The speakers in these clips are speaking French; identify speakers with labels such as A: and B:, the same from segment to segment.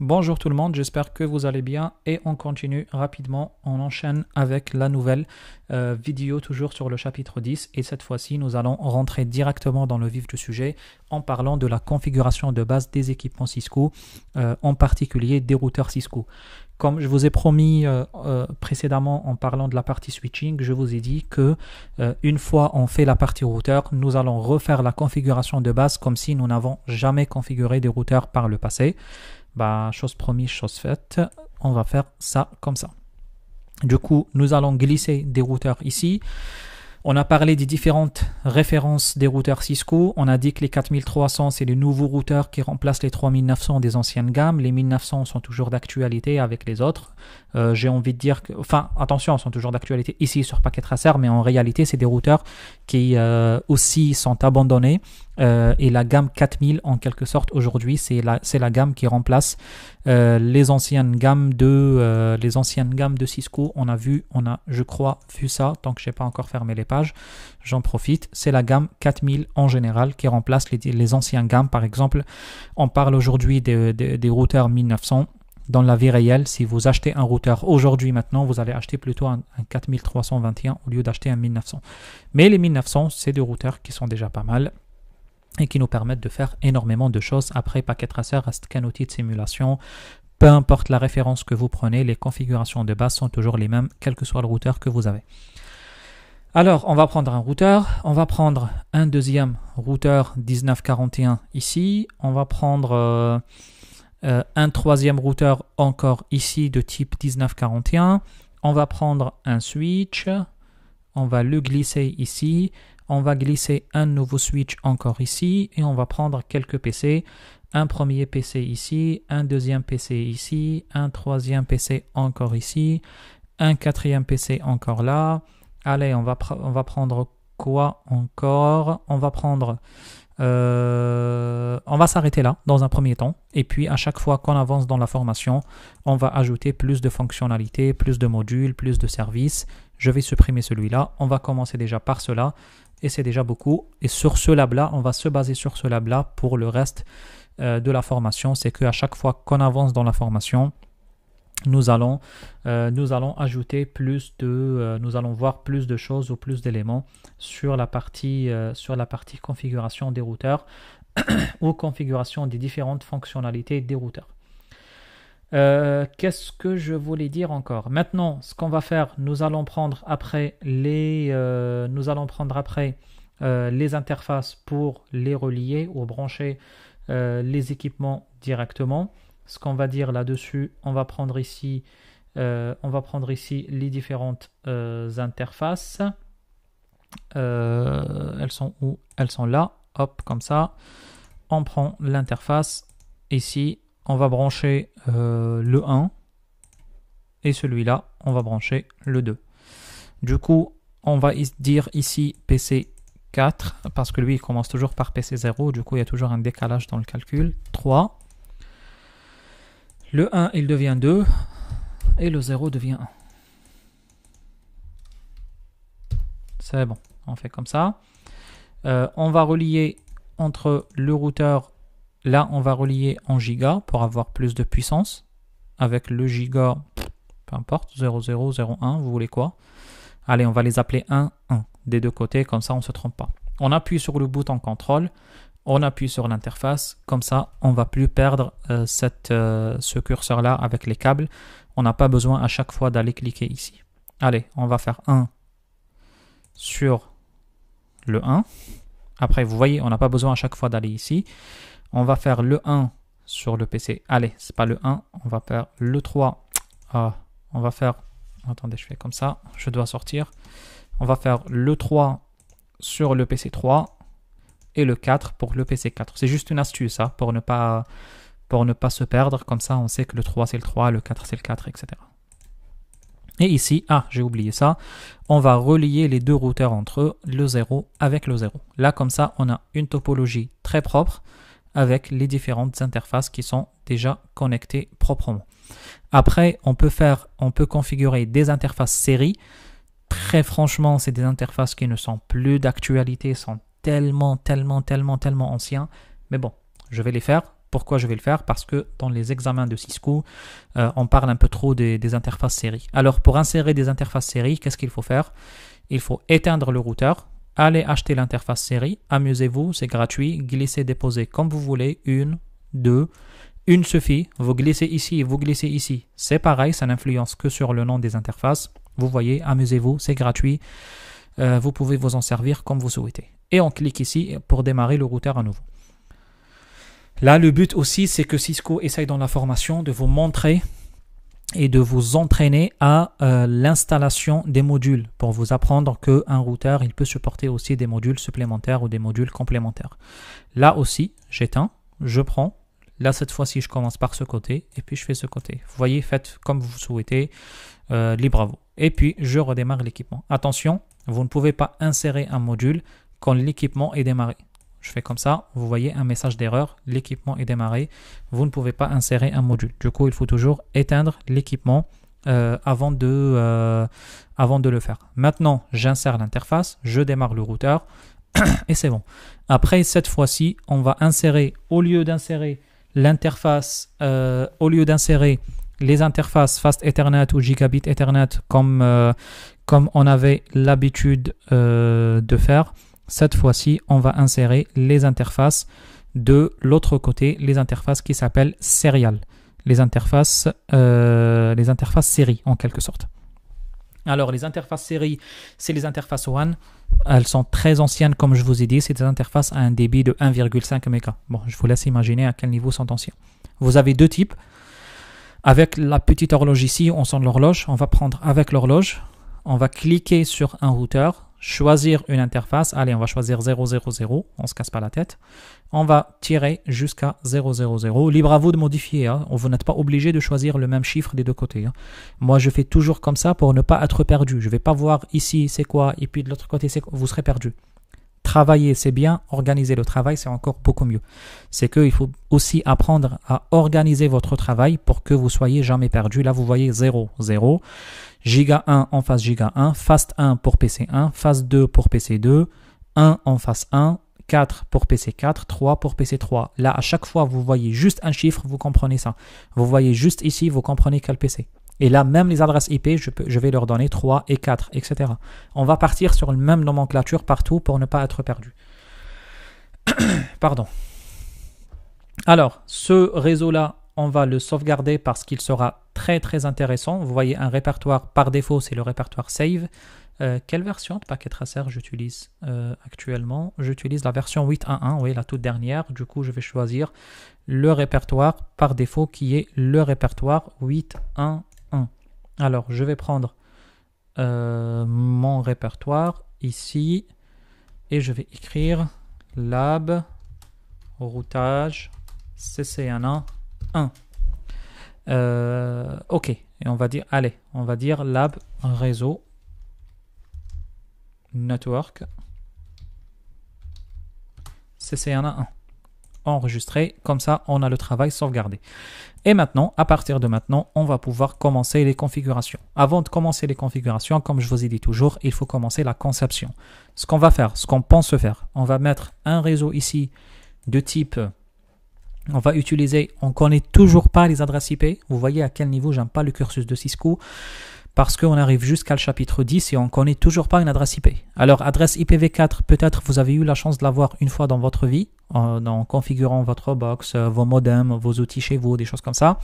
A: Bonjour tout le monde, j'espère que vous allez bien et on continue rapidement, on enchaîne avec la nouvelle euh, vidéo toujours sur le chapitre 10 et cette fois-ci nous allons rentrer directement dans le vif du sujet en parlant de la configuration de base des équipements Cisco, euh, en particulier des routeurs Cisco. Comme je vous ai promis euh, précédemment en parlant de la partie switching, je vous ai dit que une fois on fait la partie routeur, nous allons refaire la configuration de base comme si nous n'avons jamais configuré des routeurs par le passé bah, chose promise, chose faite, on va faire ça comme ça. Du coup, nous allons glisser des routeurs ici. On a parlé des différentes références des routeurs Cisco. On a dit que les 4300, c'est les nouveaux routeurs qui remplacent les 3900 des anciennes gammes. Les 1900 sont toujours d'actualité avec les autres. Euh, j'ai envie de dire que, enfin attention, ils sont toujours d'actualité ici sur paquet Tracer, mais en réalité c'est des routeurs qui euh, aussi sont abandonnés euh, et la gamme 4000 en quelque sorte aujourd'hui c'est la, c'est la gamme qui remplace les anciennes gammes de les anciennes gammes de Cisco. On a vu, on a je crois vu ça tant que j'ai pas encore fermé les pages, j'en profite. C'est la gamme 4000 en général qui remplace les, les anciennes gammes. Par exemple, on parle aujourd'hui des, des routeurs 1900 dans la vie réelle, si vous achetez un routeur aujourd'hui maintenant, vous allez acheter plutôt un, 4321 au lieu d'acheter un 1900. Mais les 1900, c'est des routeurs qui sont déjà pas mal et qui nous permettent de faire énormément de choses. Après, paquet Tracer reste qu'un outil de simulation. Peu importe la référence que vous prenez, les configurations de base sont toujours les mêmes, quel que soit le routeur que vous avez. Alors, on va prendre un routeur, on va prendre un deuxième routeur 1941 ici, on va prendre... Euh, euh, un troisième routeur encore ici de type 1941. On va prendre un switch, on va le glisser ici, on va glisser un nouveau switch encore ici et on va prendre quelques PC. Un premier PC ici, un deuxième PC ici, un troisième PC encore ici, un quatrième PC encore là. Allez, on va, on va prendre quoi encore On va prendre euh, on va s'arrêter là dans un premier temps. Et puis à chaque fois qu'on avance dans la formation, on va ajouter plus de fonctionnalités, plus de modules, plus de services. Je vais supprimer celui-là. On va commencer déjà par cela. Et c'est déjà beaucoup. Et sur ce lab-là, on va se baser sur ce lab-là pour le reste euh, de la formation. C'est qu'à chaque fois qu'on avance dans la formation, euh, nous allons, ajouter plus de, euh, nous allons voir plus de choses ou plus d'éléments sur la partie, euh, sur la partie configuration des routeurs ou configuration des différentes fonctionnalités des routeurs. Qu'est-ce que je voulais dire encore Maintenant, ce qu'on va faire, nous allons prendre après nous allons prendre après les interfaces pour les relier ou brancher les équipements directement ce qu'on va dire là-dessus, on va prendre ici, euh, on va prendre ici les différentes euh, interfaces. Euh, elles sont où Elles sont là. Hop, comme ça. On prend l'interface. Ici, on va brancher le 1. Et celui-là, on va brancher le 2. Du coup, on va dire ici PC 4, parce que lui, il commence toujours par PC0. Du coup, il y a toujours un décalage dans le calcul. 3. Le 1, il devient 2. Et le 0 devient 1. C'est bon, on fait comme ça. Euh, on va relier entre le routeur, là on va relier en giga pour avoir plus de puissance. Avec le giga, peu importe, 0, 0, 1, vous voulez quoi Allez, on va les appeler 1, 1 des deux côtés, comme ça on ne se trompe pas. On appuie sur le bouton contrôle, on appuie sur l'interface, comme ça on va plus perdre euh, euh, ce curseur-là avec les câbles. On n'a pas besoin à chaque fois d'aller cliquer ici. Allez, on va faire 1 sur le 1. Après, vous voyez, on n'a pas besoin à chaque fois d'aller ici. On va faire le 1 sur le PC. Allez, c'est pas le 1, on va faire le 3. Ah, on va faire... Attendez, je fais comme ça, je dois sortir. On va faire le 3 sur le PC 3 et le 4 pour le PC4. C'est juste une astuce ça, hein, pour, ne pas, pour ne pas se perdre. Comme ça, on sait que le 3 c'est le 3, le 4 c'est le 4, etc. Et ici, ah, j'ai oublié ça, on va relier les deux routeurs entre eux, le 0 avec le 0. Là, comme ça, on a une topologie très propre avec les différentes interfaces qui sont déjà connectées proprement. Après, on peut faire, on peut configurer des interfaces série. Très franchement, c'est des interfaces qui ne sont plus d'actualité, sont tellement, tellement, tellement, tellement ancien, Mais bon, je vais les faire. Pourquoi je vais le faire Parce que dans les examens de Cisco, euh, on parle un peu trop des, interfaces série. Alors pour insérer des interfaces série, qu'est-ce qu'il faut faire Il faut éteindre le routeur, aller acheter l'interface série, amusez-vous, c'est gratuit, glissez, déposez comme vous voulez, une, deux, une suffit, vous glissez ici, vous glissez ici, c'est pareil, ça n'influence que sur le nom des interfaces, vous voyez, amusez-vous, c'est gratuit, euh, vous pouvez vous en servir comme vous souhaitez et on clique ici pour démarrer le routeur à nouveau. Là, le but aussi, c'est que Cisco essaye dans la formation de vous montrer et de vous entraîner à euh, l'installation des modules pour vous apprendre qu'un routeur, il peut supporter aussi des modules supplémentaires ou des modules complémentaires. Là aussi, j'éteins, je prends. Là, cette fois-ci, je commence par ce côté et puis je fais ce côté. Vous voyez, faites comme vous souhaitez, euh, libre à vous. Et puis, je redémarre l'équipement. Attention, vous ne pouvez pas insérer un module quand l'équipement est démarré. Je fais comme ça, vous voyez un message d'erreur, l'équipement est démarré, vous ne pouvez pas insérer un module. Du coup, il faut toujours éteindre l'équipement euh, avant, de, euh, avant de le faire. Maintenant, j'insère l'interface, je démarre le routeur et c'est bon. Après, cette fois-ci, on va insérer, au lieu d'insérer l'interface, euh, au lieu d'insérer les interfaces Fast Ethernet ou Gigabit Ethernet comme, comme on avait l'habitude de faire, cette fois-ci, on va insérer les interfaces de l'autre côté, les interfaces qui s'appellent serial, les interfaces, euh, les interfaces série en quelque sorte. Alors les interfaces série, c'est les interfaces one. Elles sont très anciennes comme je vous ai dit, c'est des interfaces à un débit de 1,5 MB. Bon, je vous laisse imaginer à quel niveau sont anciens. Vous avez deux types. Avec la petite horloge ici, on sent l'horloge, on va prendre avec l'horloge, on va cliquer sur un routeur, choisir une interface. Allez, on va choisir 000, on se casse pas la tête. On va tirer jusqu'à 000. Libre à vous de modifier. Hein. Vous n'êtes pas obligé de choisir le même chiffre des deux côtés. Hein. Moi, je fais toujours comme ça pour ne pas être perdu. Je ne vais pas voir ici c'est quoi et puis de l'autre côté c'est Vous serez perdu. Travailler, c'est bien. Organiser le travail, c'est encore beaucoup mieux. C'est qu'il faut aussi apprendre à organiser votre travail pour que vous soyez jamais perdu. Là, vous voyez 0, 0. Giga 1 en face Giga 1. Fast 1 pour PC1. Fast 2 pour PC2. 1 en face 1. 4 pour PC4, 3 pour PC3. Là, à chaque fois, vous voyez juste un chiffre, vous comprenez ça. Vous voyez juste ici, vous comprenez quel PC. Et là, même les adresses IP, je, vais leur donner 3 et 4, etc. On va partir sur la même nomenclature partout pour ne pas être perdu. Pardon. Alors, ce réseau-là, on va le sauvegarder parce qu'il sera très très intéressant. Vous voyez un répertoire par défaut, c'est le répertoire save. Euh, quelle version de paquet tracer j'utilise euh, actuellement J'utilise la version 8.1.1, oui, la toute dernière. Du coup, je vais choisir le répertoire par défaut qui est le répertoire 8.1.1. Alors, je vais prendre euh, mon répertoire ici et je vais écrire lab routage cc 1. Euh, ok, et on va dire, allez, on va dire lab réseau network cc 1 enregistré. Comme ça, on a le travail sauvegardé. Et maintenant, à partir de maintenant, on va pouvoir commencer les configurations. Avant de commencer les configurations, comme je vous ai dit toujours, il faut commencer la conception. Ce qu'on va faire, ce qu'on pense faire, on va mettre un réseau ici de type on va utiliser, on connaît toujours pas les adresses IP. Vous voyez à quel niveau j'aime pas le cursus de Cisco parce qu'on arrive jusqu'à le chapitre 10 et on connaît toujours pas une adresse IP. Alors adresse IPv4, peut-être vous avez eu la chance de l'avoir une fois dans votre vie, en, configurant votre box, euh, vos modems, vos outils chez vous, des choses comme ça.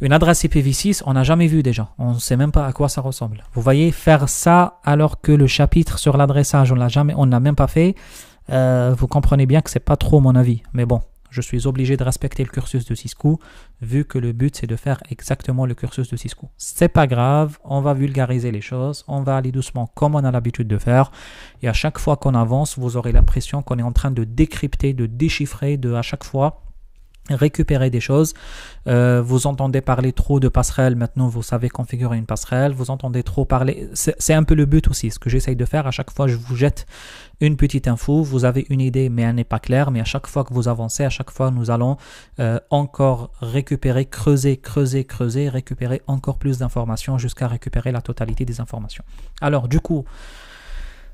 A: Une adresse IPv6, on n'a jamais vu déjà. On ne sait même pas à quoi ça ressemble. Vous voyez, faire ça alors que le chapitre sur l'adressage, on l'a jamais, on n'a même pas fait. Euh, vous comprenez bien que c'est pas trop mon avis. Mais bon, je suis obligé de respecter le cursus de Cisco, vu que le but c'est de faire exactement le cursus de Cisco. C'est pas grave, on va vulgariser les choses, on va aller doucement comme on a l'habitude de faire, et à chaque fois qu'on avance, vous aurez l'impression qu'on est en train de décrypter, de déchiffrer, de à chaque fois récupérer des choses. Euh, vous entendez parler trop de passerelles, maintenant vous savez configurer une passerelle, vous entendez trop parler, c'est un peu le but aussi, ce que j'essaye de faire, à chaque fois je vous jette une petite info, vous avez une idée mais elle n'est pas claire, mais à chaque fois que vous avancez, à chaque fois nous allons euh, encore récupérer, creuser, creuser, creuser, récupérer encore plus d'informations jusqu'à récupérer la totalité des informations. Alors du coup,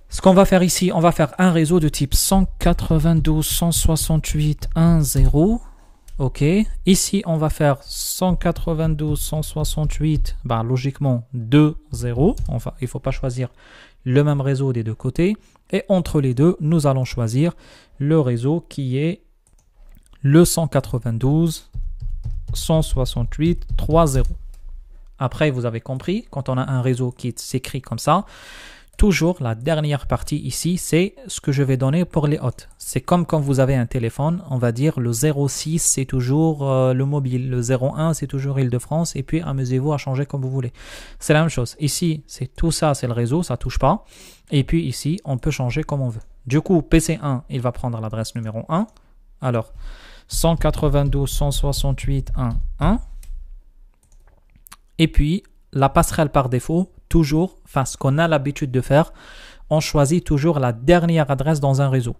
A: ce qu'on va faire ici, on va faire un réseau de type 192, 168, 0. Ok, ici on va faire 192, 168, bah, logiquement 2, 0. Enfin, il ne faut pas choisir le même réseau des deux côtés. Et entre les deux, nous allons choisir le réseau qui est le 192, 168, 3, 0. Après, vous avez compris, quand on a un réseau qui s'écrit comme ça, toujours la dernière partie ici, c'est ce que je vais donner pour les hôtes. C'est comme quand vous avez un téléphone, on va dire le 06 c'est toujours euh, le mobile, le 01 c'est toujours Île-de-France, et puis amusez-vous à changer comme vous voulez. C'est la même chose. Ici, c'est tout ça, c'est le réseau, ça touche pas. Et puis ici, on peut changer comme on veut. Du coup, PC1, il va prendre l'adresse numéro 1. Alors, 192.168.1.1. Et puis, la passerelle par défaut, toujours, enfin ce qu'on a l'habitude de faire, on choisit toujours la dernière adresse dans un réseau.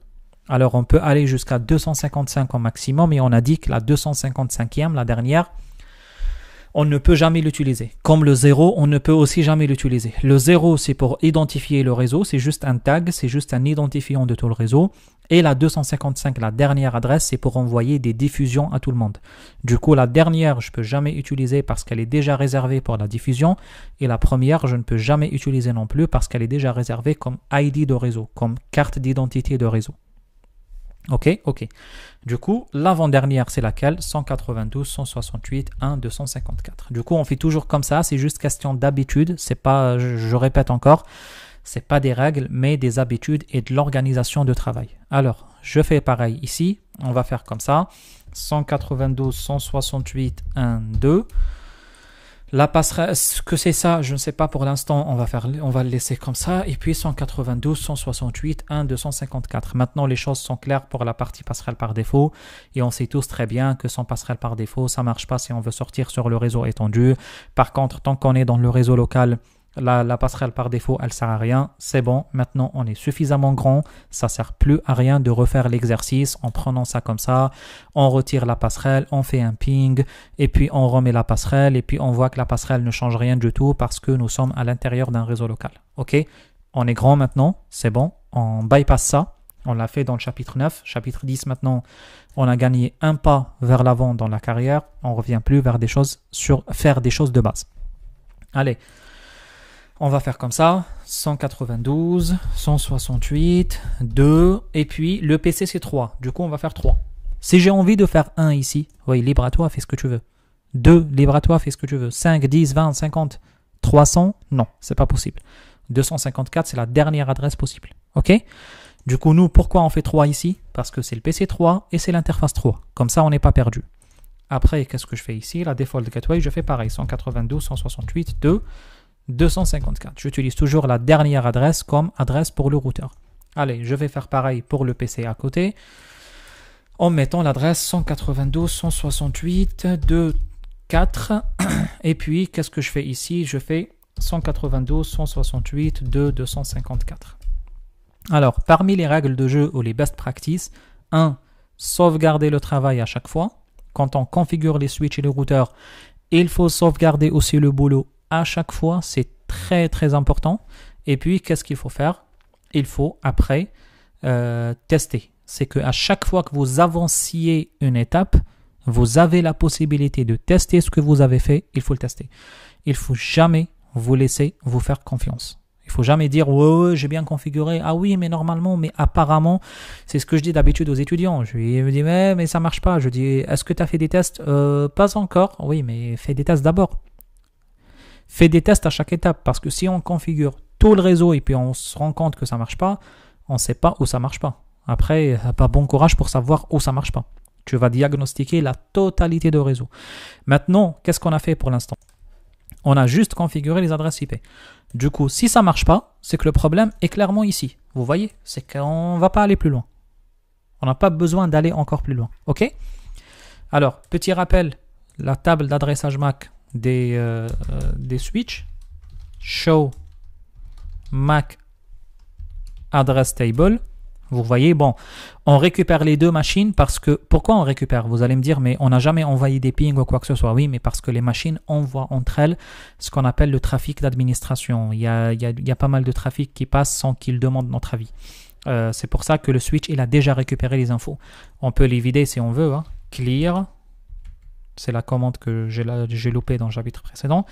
A: Alors on peut aller jusqu'à 255 au maximum et on a dit que la 255e, la dernière, on ne peut jamais l'utiliser. Comme le 0, on ne peut aussi jamais l'utiliser. Le 0, c'est pour identifier le réseau, c'est juste un tag, c'est juste un identifiant de tout le réseau. Et la 255, la dernière adresse, c'est pour envoyer des diffusions à tout le monde. Du coup, la dernière, je ne peux jamais utiliser parce qu'elle est déjà réservée pour la diffusion. Et la première, je ne peux jamais utiliser non plus parce qu'elle est déjà réservée comme ID de réseau, comme carte d'identité de réseau. Ok, ok. Du coup, l'avant-dernière, c'est laquelle 192, 168, 1, 254. Du coup, on fait toujours comme ça. C'est juste question d'habitude. C'est pas, je, répète encore, c'est pas des règles, mais des habitudes et de l'organisation de travail. Alors, je fais pareil ici. On va faire comme ça. 192, 168, 1, 2. La passerelle, ce que c'est ça, je ne sais pas pour l'instant, on va faire, on va le laisser comme ça. Et puis 192, 168, 1, 254. Maintenant, les choses sont claires pour la partie passerelle par défaut. Et on sait tous très bien que sans passerelle par défaut, ça marche pas si on veut sortir sur le réseau étendu. Par contre, tant qu'on est dans le réseau local, la, passerelle par défaut, elle sert à rien. C'est bon, maintenant on est suffisamment grand, ça sert plus à rien de refaire l'exercice en prenant ça comme ça. On retire la passerelle, on fait un ping, et puis on remet la passerelle, et puis on voit que la passerelle ne change rien du tout parce que nous sommes à l'intérieur d'un réseau local. Ok On est grand maintenant, c'est bon, on bypass ça. On l'a fait dans le chapitre 9. Chapitre 10, maintenant, on a gagné un pas vers l'avant dans la carrière. On revient plus vers des choses sur faire des choses de base. Allez, on va faire comme ça, 192, 168, 2, et puis le PC c'est 3, du coup on va faire 3. Si j'ai envie de faire 1 ici, oui, libre à toi, fais ce que tu veux. 2, libre à toi, fais ce que tu veux. 5, 10, 20, 50, 300, non, c'est pas possible. 254, c'est la dernière adresse possible, ok Du coup, nous, pourquoi on fait 3 ici Parce que c'est le PC 3 et c'est l'interface 3, comme ça on n'est pas perdu. Après, qu'est-ce que je fais ici La default gateway, je fais pareil, 192, 168, 2, 254. J'utilise toujours la dernière adresse comme adresse pour le routeur. Allez, je vais faire pareil pour le PC à côté en mettant l'adresse 192 168 2 4. Et puis, qu'est-ce que je fais ici Je fais 192 168 2 254. Alors, parmi les règles de jeu ou les best practices, 1. Sauvegarder le travail à chaque fois. Quand on configure les switches et le routeur, il faut sauvegarder aussi le boulot à chaque fois, c'est très très important. Et puis, qu'est-ce qu'il faut faire Il faut après euh, tester. C'est qu'à chaque fois que vous avanciez une étape, vous avez la possibilité de tester ce que vous avez fait, il faut le tester. Il faut jamais vous laisser vous faire confiance. Il faut jamais dire ouais, j'ai bien configuré. Ah oui, mais normalement, mais apparemment, c'est ce que je dis d'habitude aux étudiants. Je lui dis mais mais ça marche pas. Je dis est-ce que tu as fait des tests euh, Pas encore. Oui, mais fais des tests d'abord fais des tests à chaque étape parce que si on configure tout le réseau et puis on se rend compte que ça marche pas, on ne sait pas où ça marche pas. Après, pas bon courage pour savoir où ça marche pas. Tu vas diagnostiquer la totalité de réseau. Maintenant, qu'est-ce qu'on a fait pour l'instant On a juste configuré les adresses IP. Du coup, si ça marche pas, c'est que le problème est clairement ici. Vous voyez, c'est qu'on va pas aller plus loin. On n'a pas besoin d'aller encore plus loin. OK Alors, petit rappel, la table d'adressage MAC, des, euh, euh, des switches show Mac address table. Vous voyez, bon, on récupère les deux machines parce que, pourquoi on récupère Vous allez me dire, mais on n'a jamais envoyé des pings ou quoi que ce soit. Oui, mais parce que les machines envoient entre elles ce qu'on appelle le trafic d'administration. Il, y a, pas mal de trafic qui passe sans qu'ils demandent notre avis. Euh, c'est pour ça que le switch, il a déjà récupéré les infos. On peut les vider si on veut. Hein. Clear, c'est la commande que j'ai loupée dans le chapitre précédent,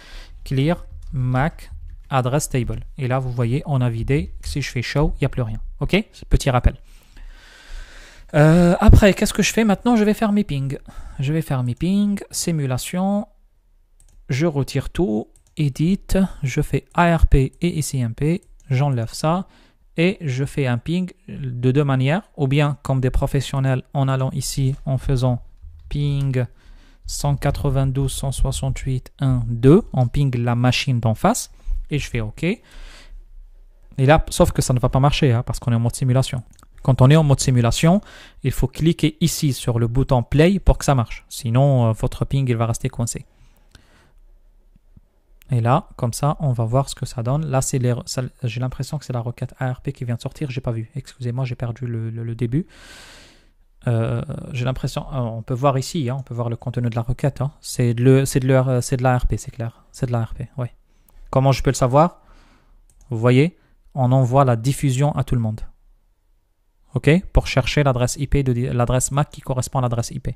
A: clear mac address table. Et là, vous voyez, on a vidé. Si je fais show, il n'y a plus rien. OK Petit rappel. Euh, après, qu'est-ce que je fais maintenant Je vais faire mes ping. Je vais faire mes ping simulation, je retire tout, edit, je fais ARP et ICMP, j'enlève ça et je fais un ping de deux manières, ou bien comme des professionnels en allant ici en faisant ping 192, 168, 1, 2. On ping la machine d'en face et je fais OK. Et là, sauf que ça ne va pas marcher hein, parce qu'on est en mode simulation. Quand on est en mode simulation, il faut cliquer ici sur le bouton play pour que ça marche. Sinon, euh, votre ping il va rester coincé. Et là, comme ça, on va voir ce que ça donne. Là, c'est j'ai l'impression que c'est la requête ARP qui vient de sortir. J'ai pas vu. Excusez-moi, j'ai perdu le début. Euh, j'ai l'impression, euh, on peut voir ici, hein, on peut voir le contenu de la requête. Hein. C'est de, c'est de, euh, c'est de l'ARP, c'est clair. C'est de l'ARP, oui. Comment je peux le savoir Vous voyez, on envoie la diffusion à tout le monde. OK Pour chercher l'adresse IP, de, l'adresse MAC qui correspond à l'adresse IP.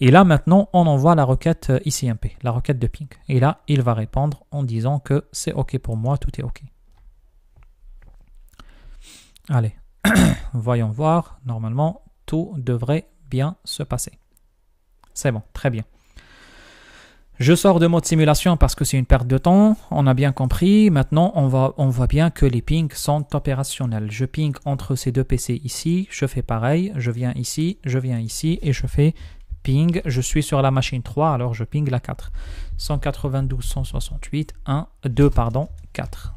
A: Et là, maintenant, on envoie la requête ICMP, la requête de ping. Et là, il va répondre en disant que c'est OK pour moi, tout est OK. Allez, voyons voir. Normalement, tout devrait bien se passer. C'est bon, très bien. Je sors de mode simulation parce que c'est une perte de temps, on a bien compris. Maintenant, on, va, on voit bien que les pings sont opérationnels. Je ping entre ces deux PC ici, je fais pareil, je viens ici, je viens ici et je fais ping. Je suis sur la machine 3, alors je ping la 4. 192, 168, 1, 2, pardon, 4.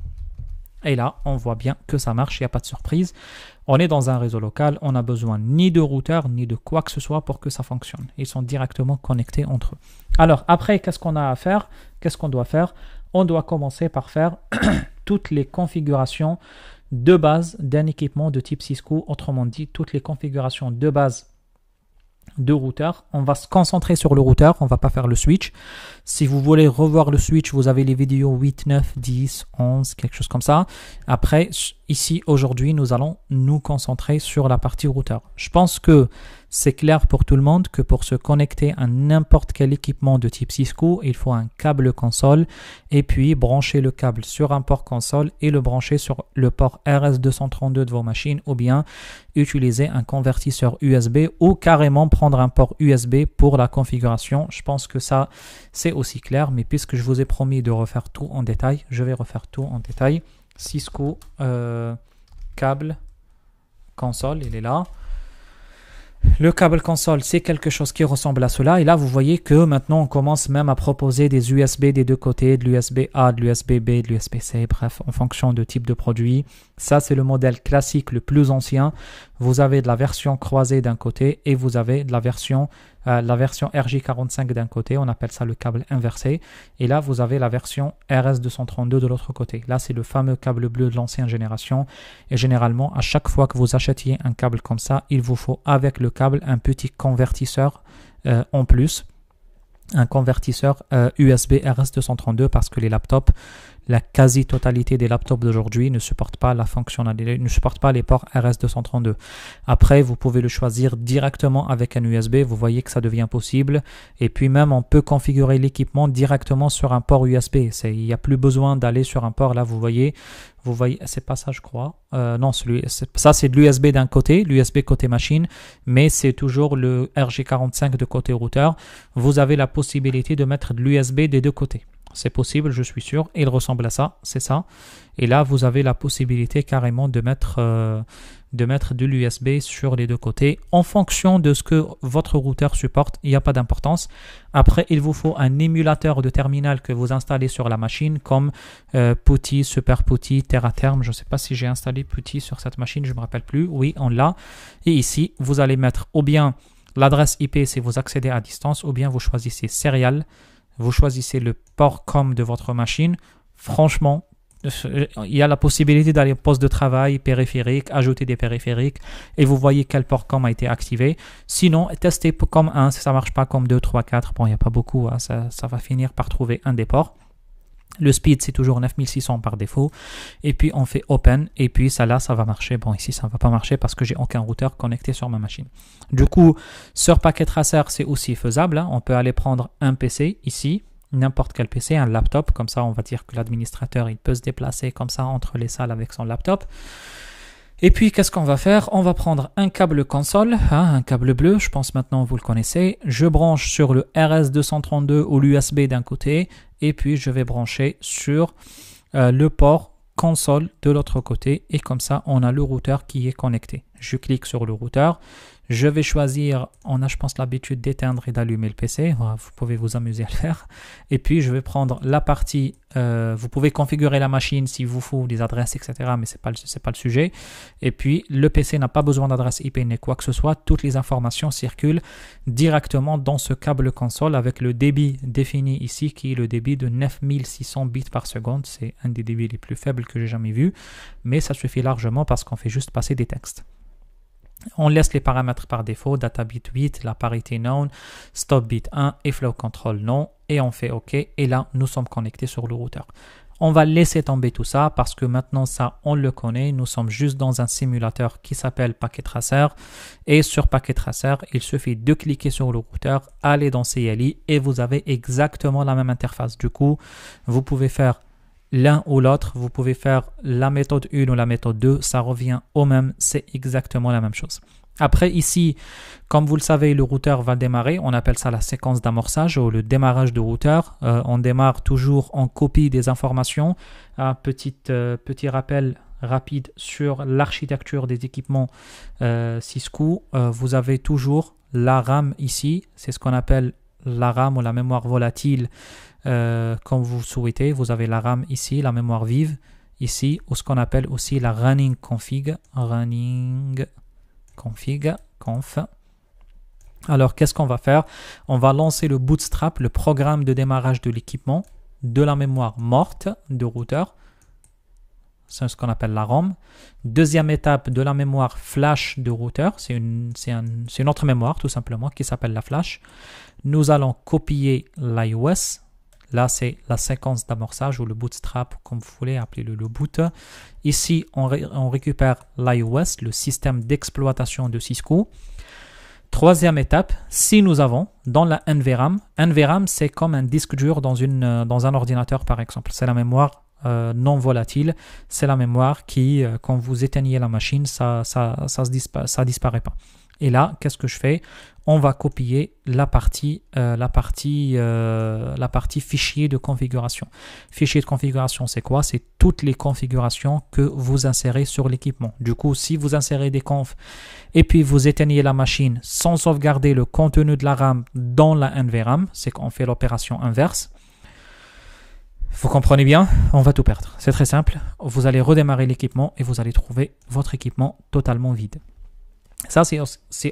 A: Et là, on voit bien que ça marche, il n'y a pas de surprise. On est dans un réseau local, on n'a besoin ni de routeur, ni de quoi que ce soit pour que ça fonctionne. Ils sont directement connectés entre eux. Alors après, qu'est-ce qu'on a à faire Qu'est-ce qu'on doit faire On doit commencer par faire toutes les configurations de base d'un équipement de type Cisco, autrement dit, toutes les configurations de base de routeur. On va se concentrer sur le routeur, on ne va pas faire le switch. Si vous voulez revoir le switch, vous avez les vidéos 8, 9, 10, 11, quelque chose comme ça. Après, Ici, aujourd'hui, nous allons nous concentrer sur la partie routeur. Je pense que c'est clair pour tout le monde que pour se connecter à n'importe quel équipement de type Cisco, il faut un câble console et puis brancher le câble sur un port console et le brancher sur le port RS232 de vos machines ou bien utiliser un convertisseur USB ou carrément prendre un port USB pour la configuration. Je pense que ça, c'est aussi clair, mais puisque je vous ai promis de refaire tout en détail, je vais refaire tout en détail. Cisco euh, câble console, il est là. Le câble console, c'est quelque chose qui ressemble à cela. Et là, vous voyez que maintenant, on commence même à proposer des USB des deux côtés, de l'USB A, de l'USB B, de l'USB C, bref, en fonction de type de produit. Ça, c'est le modèle classique le plus ancien. Vous avez de la version croisée d'un côté et vous avez de la version, euh, la version RJ45 d'un côté. On appelle ça le câble inversé. Et là, vous avez la version RS232 de l'autre côté. Là, c'est le fameux câble bleu de l'ancienne génération. Et généralement, à chaque fois que vous achetiez un câble comme ça, il vous faut avec le câble un petit convertisseur euh, en plus un convertisseur USB euh, RS232 parce que les laptops la quasi-totalité des laptops d'aujourd'hui ne supporte pas la fonctionnalité, ne supporte pas les ports RS232. Après, vous pouvez le choisir directement avec un USB, vous voyez que ça devient possible. Et puis même, on peut configurer l'équipement directement sur un port USB. Il n'y a plus besoin d'aller sur un port, là vous voyez, vous voyez, c'est pas ça je crois. Euh, non, celui, ça c'est de l'USB d'un côté, l'USB côté machine, mais c'est toujours le RG45 de côté routeur. Vous avez la possibilité de mettre de l'USB des deux côtés. C'est possible, je suis sûr. Il ressemble à ça, c'est ça. Et là, vous avez la possibilité carrément de mettre, euh, de, mettre de l'USB sur les deux côtés en fonction de ce que votre routeur supporte. Il n'y a pas d'importance. Après, il vous faut un émulateur de terminal que vous installez sur la machine comme euh, Putty, Super Putty, Je ne sais pas si j'ai installé Putty sur cette machine, je ne me rappelle plus. Oui, on l'a. Et ici, vous allez mettre ou bien l'adresse IP si vous accédez à distance ou bien vous choisissez Serial vous choisissez le port com de votre machine. Franchement, il y a la possibilité d'aller au poste de travail, périphérique, ajouter des périphériques et vous voyez quel port com a été activé. Sinon, testez comme 1 si ça marche pas comme 2, 3, 4. Bon, il n'y a pas beaucoup, hein, ça, ça va finir par trouver un des ports. Le speed, c'est toujours 9600 par défaut. Et puis, on fait open. Et puis, ça là, ça va marcher. Bon, ici, ça ne va pas marcher parce que j'ai aucun routeur connecté sur ma machine. Du coup, sur paquet Tracer, c'est aussi faisable. Hein. On peut aller prendre un PC ici, n'importe quel PC, un laptop. Comme ça, on va dire que l'administrateur, il peut se déplacer comme ça entre les salles avec son laptop. Et puis, qu'est-ce qu'on va faire On va prendre un câble console, hein, un câble bleu, je pense maintenant vous le connaissez. Je branche sur le RS232 ou l'USB d'un côté et puis je vais brancher sur euh, le port console de l'autre côté et comme ça on a le routeur qui est connecté. Je clique sur le routeur, je vais choisir, on a je pense l'habitude d'éteindre et d'allumer le PC, vous pouvez vous amuser à le faire. Et puis je vais prendre la partie, euh, vous pouvez configurer la machine s'il vous faut des adresses, etc. Mais ce n'est pas, le, pas le sujet. Et puis le PC n'a pas besoin d'adresse IP ni quoi que ce soit, toutes les informations circulent directement dans ce câble console avec le débit défini ici qui est le débit de 9600 bits par seconde. C'est un des débits les plus faibles que j'ai jamais vu, mais ça suffit largement parce qu'on fait juste passer des textes. On laisse les paramètres par défaut, data bit 8, la parité non, stop bit 1 et flow control non, et on fait OK, et là, nous sommes connectés sur le routeur. On va laisser tomber tout ça parce que maintenant ça, on le connaît. Nous sommes juste dans un simulateur qui s'appelle Packet Tracer. Et sur Packet Tracer, il suffit de cliquer sur le routeur, aller dans CLI et vous avez exactement la même interface. Du coup, vous pouvez faire l'un ou l'autre, vous pouvez faire la méthode 1 ou la méthode 2, ça revient au même, c'est exactement la même chose. Après, ici, comme vous le savez, le routeur va démarrer. On appelle ça la séquence d'amorçage ou le démarrage de routeur. Euh, on démarre toujours en copie des informations. Un petit, euh, petit rappel rapide sur l'architecture des équipements euh, Cisco. vous avez toujours la RAM ici. C'est ce qu'on appelle la RAM ou la mémoire volatile euh, comme vous souhaitez. Vous avez la RAM ici, la mémoire vive ici, ou ce qu'on appelle aussi la running config. Running config, Alors, qu'est-ce qu'on va faire On va lancer le bootstrap, le programme de démarrage de l'équipement, de la mémoire morte de routeur c'est ce qu'on appelle la ROM. Deuxième étape de la mémoire flash de routeur, c'est une, une, autre mémoire tout simplement qui s'appelle la flash. Nous allons copier l'iOS. Là, c'est la séquence d'amorçage ou le bootstrap, comme vous voulez, appeler le le boot. Ici, on, récupère l'iOS, le système d'exploitation de Cisco. Troisième étape, si nous avons dans la NVRAM, NVRAM c'est comme un disque dur dans, une, dans un ordinateur par exemple, c'est la mémoire euh, non volatile, c'est la mémoire qui, euh, quand vous éteignez la machine, ça ça, ça, disparaît pas. Et là, qu'est-ce que je fais On va copier la partie, euh, la, partie, la partie fichier de configuration. Fichier de configuration, c'est quoi C'est toutes les configurations que vous insérez sur l'équipement. Du coup, si vous insérez des conf et puis vous éteignez la machine sans sauvegarder le contenu de la RAM dans la NVRAM, c'est qu'on fait l'opération inverse vous comprenez bien, on va tout perdre. C'est très simple. Vous allez redémarrer l'équipement et vous allez trouver votre équipement totalement vide. Ça, c'est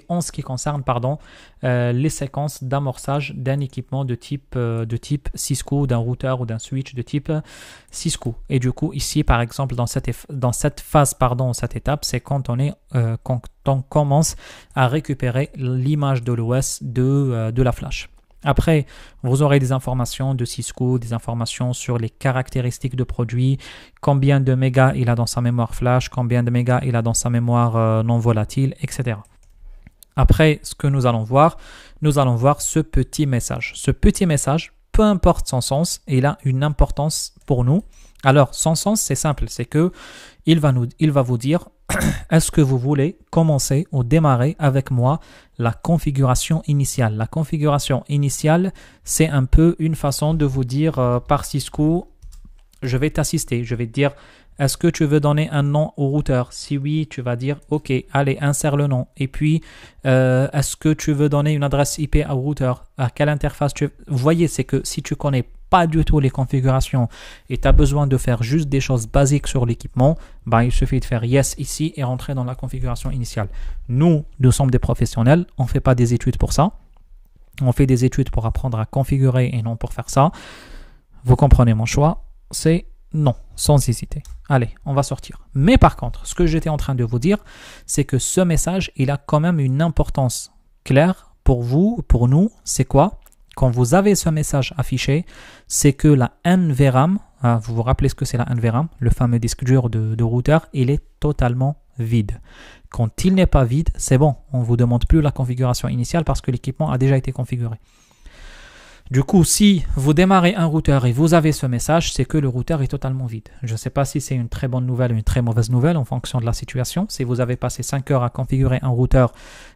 A: en ce qui concerne pardon, euh, les séquences d'amorçage d'un équipement de type, euh, de type Cisco, d'un routeur ou d'un switch de type Cisco. Euh, et du coup, ici, par exemple, dans cette, dans cette phase, pardon, cette étape, c'est quand, on est, quand on commence à récupérer l'image de l'OS de la flash. Après, vous aurez des informations de Cisco, des informations sur les caractéristiques de produit, combien de mégas il a dans sa mémoire flash, combien de mégas il a dans sa mémoire euh, non volatile, etc. Après, ce que nous allons voir, nous allons voir ce petit message. Ce petit message, peu importe son sens, il a une importance pour nous. Alors, son sens, c'est simple, c'est que il va, nous, il va vous dire est-ce que vous voulez commencer ou démarrer avec moi la configuration initiale La configuration initiale, c'est un peu une façon de vous dire euh, par Cisco, je vais t'assister, je vais te dire est-ce que tu veux donner un nom au routeur Si oui, tu vas dire OK, allez, insère le nom. Et puis, euh, est-ce que tu veux donner une adresse IP au routeur À quelle interface tu... Vous voyez, c'est que si tu connais pas du tout les configurations et tu as besoin de faire juste des choses basiques sur l'équipement, bah, il suffit de faire yes ici et rentrer dans la configuration initiale. Nous, nous sommes des professionnels, on ne fait pas des études pour ça. On fait des études pour apprendre à configurer et non pour faire ça. Vous comprenez mon choix, c'est non, sans hésiter. Allez, on va sortir. Mais par contre, ce que j'étais en train de vous dire, c'est que ce message, il a quand même une importance claire pour vous, pour nous. C'est quoi quand vous avez ce message affiché, c'est que la NVRAM, hein, vous vous rappelez ce que c'est la NVRAM, le fameux disque dur de, de routeur, il est totalement vide. Quand il n'est pas vide, c'est bon, on ne vous demande plus la configuration initiale parce que l'équipement a déjà été configuré. Du coup, si vous démarrez un routeur et vous avez ce message, c'est que le routeur est totalement vide. Je ne sais pas si c'est une très bonne nouvelle ou une très mauvaise nouvelle en fonction de la situation. Si vous avez passé 5 heures à configurer un routeur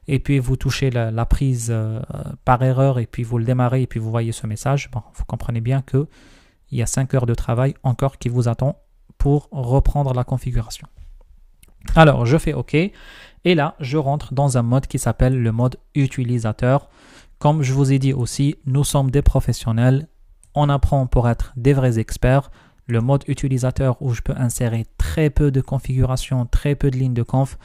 A: et puis vous touchez la, prise euh, par erreur et puis vous le démarrez et puis vous voyez ce message, vous comprenez bien qu'il y a 5 heures de travail encore qui vous attend pour reprendre la configuration. Alors, je fais OK et là, je rentre dans un mode qui s'appelle le mode utilisateur. Comme je vous ai dit aussi, nous sommes des professionnels, on apprend pour être des vrais experts. Le mode utilisateur où je peux insérer très peu de configurations, très peu de lignes de conf,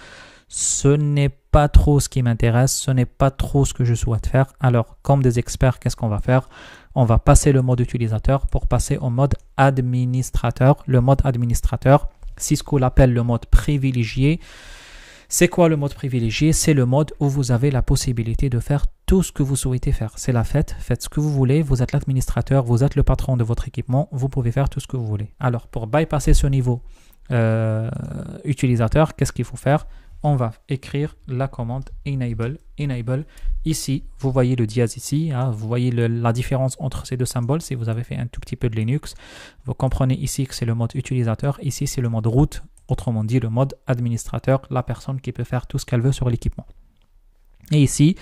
A: ce n'est pas trop ce qui m'intéresse, ce n'est pas trop ce que je souhaite faire. Alors, comme des experts, qu'est-ce qu'on va faire On va passer le mode utilisateur pour passer au mode administrateur. Le mode administrateur, Cisco l'appelle le mode privilégié. C'est quoi le mode privilégié C'est le mode où vous avez la possibilité de faire tout ce que vous souhaitez faire. C'est la fête, faites ce que vous voulez, vous êtes l'administrateur, vous êtes le patron de votre équipement, vous pouvez faire tout ce que vous voulez. Alors pour bypasser ce niveau euh, utilisateur, qu'est-ce qu'il faut faire On va écrire la commande enable, enable. Ici, vous voyez le diaz ici, hein, vous voyez la différence entre ces deux symboles si vous avez fait un tout petit peu de Linux. Vous comprenez ici que c'est le mode utilisateur, ici c'est le mode route, autrement dit le mode administrateur, la personne qui peut faire tout ce qu'elle veut sur l'équipement. Et ici,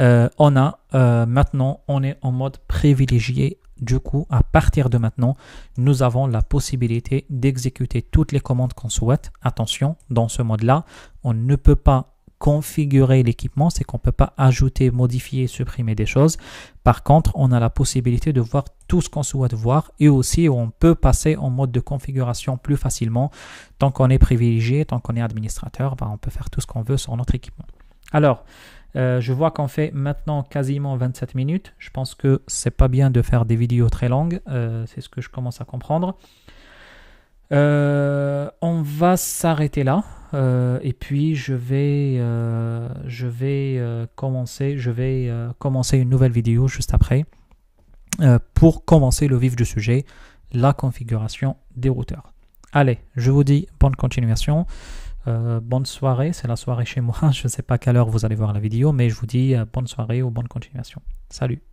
A: euh, on a euh, maintenant, on est en mode privilégié. Du coup, à partir de maintenant, nous avons la possibilité d'exécuter toutes les commandes qu'on souhaite. Attention, dans ce mode-là, on ne peut pas configurer l'équipement, c'est qu'on ne peut pas ajouter, modifier, supprimer des choses. Par contre, on a la possibilité de voir tout ce qu'on souhaite voir et aussi on peut passer en mode de configuration plus facilement. Tant qu'on est privilégié, tant qu'on est administrateur, bah, on peut faire tout ce qu'on veut sur notre équipement. Alors, euh, je vois qu'on fait maintenant quasiment 27 minutes. Je pense que c'est pas bien de faire des vidéos très longues. Euh, c'est ce que je commence à comprendre. Euh, on va s'arrêter là. et puis je vais, je vais commencer, je vais commencer une nouvelle vidéo juste après pour commencer le vif du sujet, la configuration des routeurs. Allez, je vous dis bonne continuation. Euh, bonne soirée, c'est la soirée chez moi. Je ne sais pas à quelle heure vous allez voir la vidéo, mais je vous dis euh, bonne soirée ou bonne continuation. Salut